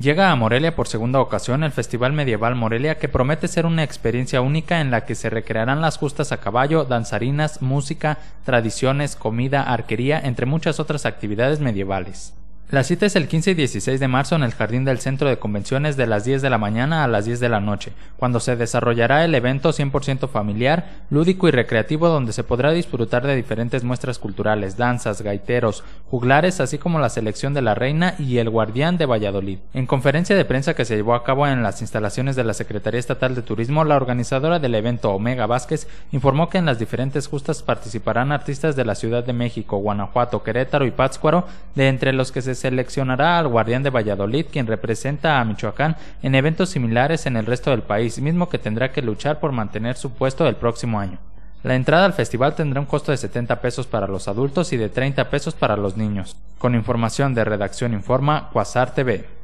Llega a Morelia por segunda ocasión el Festival Medieval Morelia que promete ser una experiencia única en la que se recrearán las justas a caballo, danzarinas, música, tradiciones, comida, arquería, entre muchas otras actividades medievales. La cita es el 15 y 16 de marzo en el Jardín del Centro de Convenciones de las 10 de la mañana a las 10 de la noche, cuando se desarrollará el evento 100% familiar, lúdico y recreativo donde se podrá disfrutar de diferentes muestras culturales, danzas, gaiteros, juglares, así como la selección de la reina y el guardián de Valladolid. En conferencia de prensa que se llevó a cabo en las instalaciones de la Secretaría Estatal de Turismo, la organizadora del evento Omega Vázquez informó que en las diferentes justas participarán artistas de la Ciudad de México, Guanajuato, Querétaro y Pátzcuaro, de entre los que se seleccionará al Guardián de Valladolid, quien representa a Michoacán en eventos similares en el resto del país, mismo que tendrá que luchar por mantener su puesto el próximo año. La entrada al festival tendrá un costo de 70 pesos para los adultos y de 30 pesos para los niños. Con información de Redacción Informa, Quasar TV.